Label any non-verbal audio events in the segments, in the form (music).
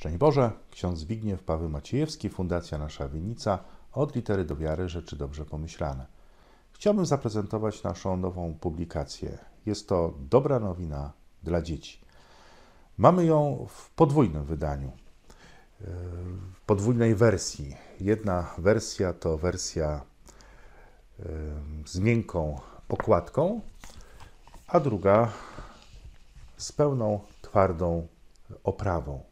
Szczęść Boże, ksiądz Zbigniew Paweł Maciejewski, Fundacja Nasza Winnica, od litery do wiary rzeczy dobrze pomyślane. Chciałbym zaprezentować naszą nową publikację. Jest to dobra nowina dla dzieci. Mamy ją w podwójnym wydaniu, w podwójnej wersji. Jedna wersja to wersja z miękką okładką, a druga z pełną, twardą oprawą.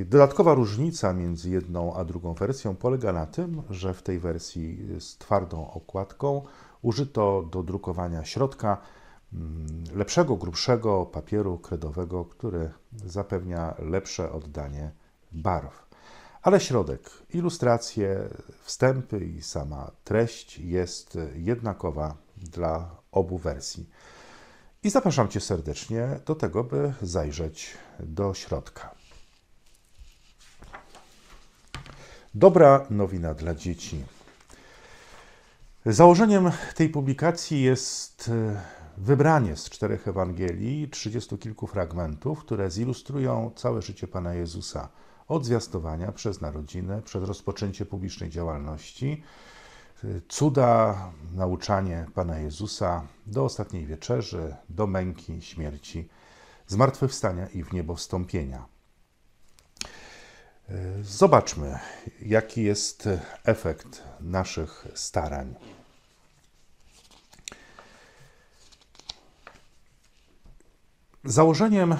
Y, dodatkowa różnica między jedną a drugą wersją polega na tym, że w tej wersji z twardą okładką użyto do drukowania środka mm, lepszego, grubszego papieru kredowego, który zapewnia lepsze oddanie barw. Ale środek, ilustracje, wstępy i sama treść jest jednakowa dla obu wersji. I zapraszam Cię serdecznie do tego, by zajrzeć do środka. Dobra nowina dla dzieci. Założeniem tej publikacji jest e, wybranie z czterech Ewangelii, trzydziestu kilku fragmentów, które zilustrują całe życie Pana Jezusa. Od zwiastowania, przez narodzinę, przez rozpoczęcie publicznej działalności, e, cuda, nauczanie Pana Jezusa do ostatniej wieczerzy, do męki, śmierci, zmartwychwstania i w niebo wstąpienia. Zobaczmy, jaki jest efekt naszych starań. Założeniem y,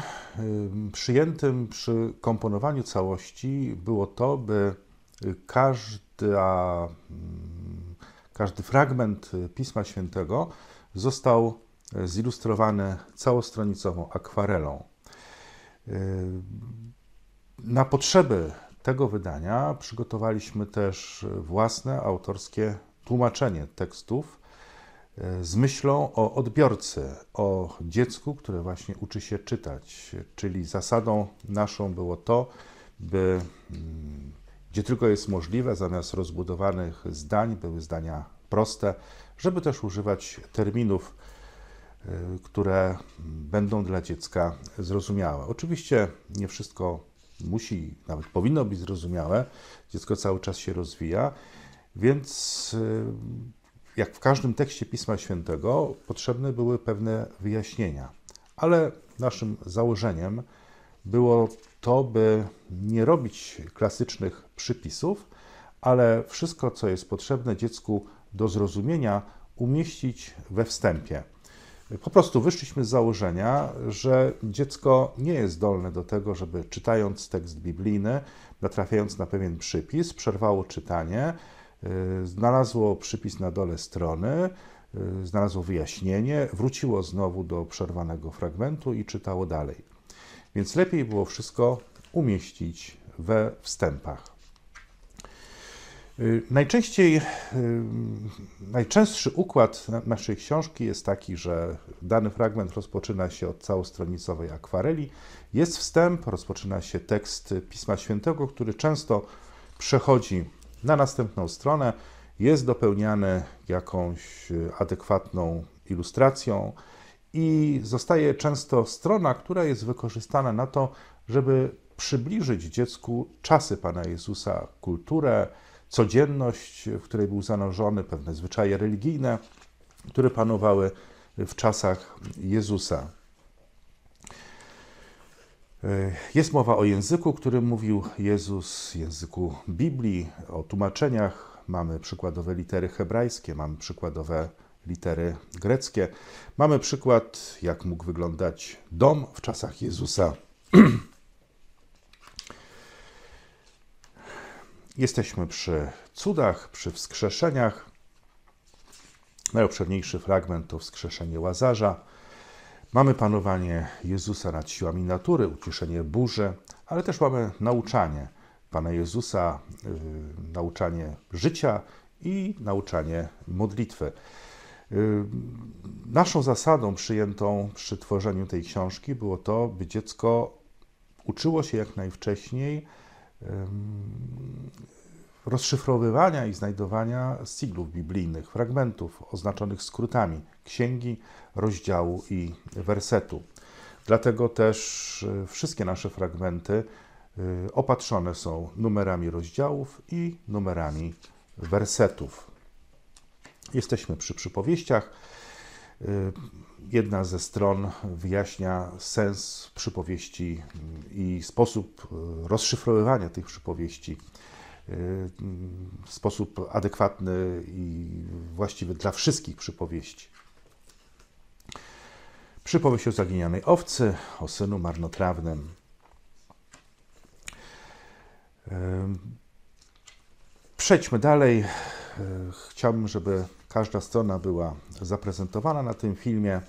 przyjętym przy komponowaniu całości było to, by każda, mm, każdy fragment Pisma Świętego został zilustrowany całostronicową akwarelą. Y, na potrzeby tego wydania przygotowaliśmy też własne autorskie tłumaczenie tekstów e, z myślą o odbiorcy, o dziecku, które właśnie uczy się czytać. Czyli zasadą naszą było to, by mm, gdzie tylko jest możliwe, zamiast rozbudowanych zdań, były zdania proste, żeby też używać terminów, e, które będą dla dziecka zrozumiałe. Oczywiście nie wszystko musi, nawet powinno być zrozumiałe, dziecko cały czas się rozwija, więc y, jak w każdym tekście Pisma Świętego potrzebne były pewne wyjaśnienia, ale naszym założeniem było to, by nie robić klasycznych przypisów, ale wszystko, co jest potrzebne dziecku do zrozumienia, umieścić we wstępie. Po prostu wyszliśmy z założenia, że dziecko nie jest zdolne do tego, żeby czytając tekst biblijny, natrafiając na pewien przypis, przerwało czytanie, y, znalazło przypis na dole strony, y, znalazło wyjaśnienie, wróciło znowu do przerwanego fragmentu i czytało dalej. Więc lepiej było wszystko umieścić we wstępach. Y, najczęściej, y, najczęstszy układ naszej książki jest taki, że dany fragment rozpoczyna się od całostronicowej akwareli. Jest wstęp, rozpoczyna się tekst Pisma Świętego, który często przechodzi na następną stronę, jest dopełniany jakąś y, adekwatną ilustracją i zostaje często strona, która jest wykorzystana na to, żeby przybliżyć dziecku czasy Pana Jezusa, kulturę, codzienność, w której był zanurzony, pewne zwyczaje religijne, które panowały w czasach Jezusa. E, jest mowa o języku, którym mówił Jezus, języku Biblii, o tłumaczeniach. Mamy przykładowe litery hebrajskie, mamy przykładowe litery greckie. Mamy przykład, jak mógł wyglądać dom w czasach Jezusa. (clears throat) Jesteśmy przy cudach, przy wskrzeszeniach. Najobszerniejszy fragment to wskrzeszenie Łazarza. Mamy panowanie Jezusa nad siłami natury, uciszenie burzy, ale też mamy nauczanie Pana Jezusa, yy, nauczanie życia i nauczanie modlitwy. Y, naszą zasadą przyjętą przy tworzeniu tej książki było to, by dziecko uczyło się jak najwcześniej rozszyfrowywania i znajdowania siglów biblijnych, fragmentów oznaczonych skrótami księgi, rozdziału i wersetu. Dlatego też e, wszystkie nasze fragmenty e, opatrzone są numerami rozdziałów i numerami wersetów. Jesteśmy przy przypowieściach. Y, jedna ze stron wyjaśnia sens przypowieści i sposób y, rozszyfrowywania tych przypowieści w y, sposób adekwatny i właściwy dla wszystkich przypowieści. Przypowieść o zaginionej owcy, o synu marnotrawnym. Przejdźmy dalej. E, chciałbym, żeby każda strona była zaprezentowana na tym filmie.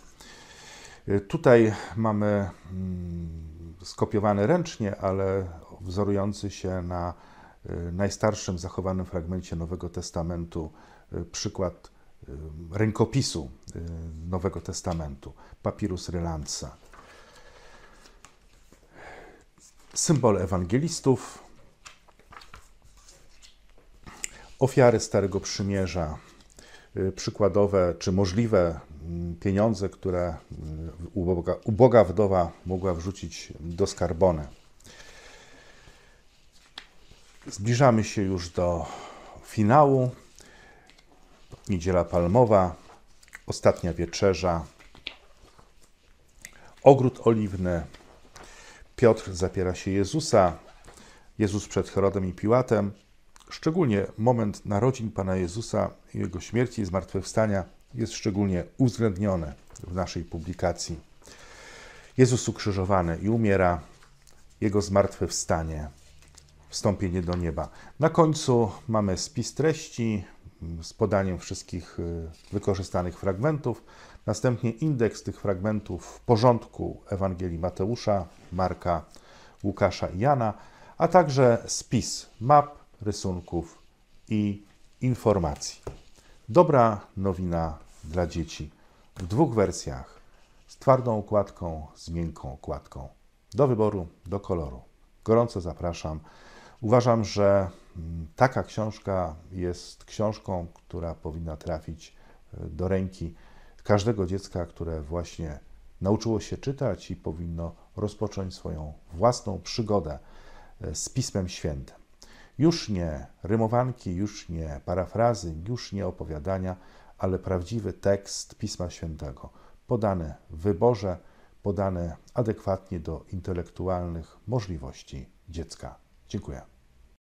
E, tutaj mamy mm, skopiowany ręcznie, ale wzorujący się na e, najstarszym zachowanym fragmencie Nowego Testamentu przykład rękopisu Nowego Testamentu, papirus relansa. Symbol ewangelistów, ofiary Starego Przymierza, y, przykładowe czy możliwe mm, pieniądze, które y, uboga, uboga wdowa mogła wrzucić do skarbony. Zbliżamy się już do finału. Niedziela Palmowa, ostatnia wieczerza, ogród oliwny. Piotr zapiera się Jezusa, Jezus przed Herodem i Piłatem. Szczególnie moment narodzin Pana Jezusa, Jego śmierci i zmartwychwstania jest szczególnie uwzględniony w naszej publikacji. Jezus ukrzyżowany i umiera, Jego zmartwychwstanie, wstąpienie do nieba. Na końcu mamy spis treści z podaniem wszystkich y, wykorzystanych fragmentów, następnie indeks tych fragmentów w porządku Ewangelii Mateusza, Marka, Łukasza i Jana, a także spis map, rysunków i informacji. Dobra nowina dla dzieci w dwóch wersjach: z twardą okładką, z miękką okładką. Do wyboru, do koloru. Gorąco zapraszam. Uważam, że mm, taka książka jest książką, która powinna trafić e, do ręki każdego dziecka, które właśnie nauczyło się czytać i powinno rozpocząć swoją własną przygodę e, z Pismem Świętym. Już nie rymowanki, już nie parafrazy, już nie opowiadania, ale prawdziwy tekst Pisma Świętego, podany w wyborze, podany adekwatnie do intelektualnych możliwości dziecka. Dziękuję.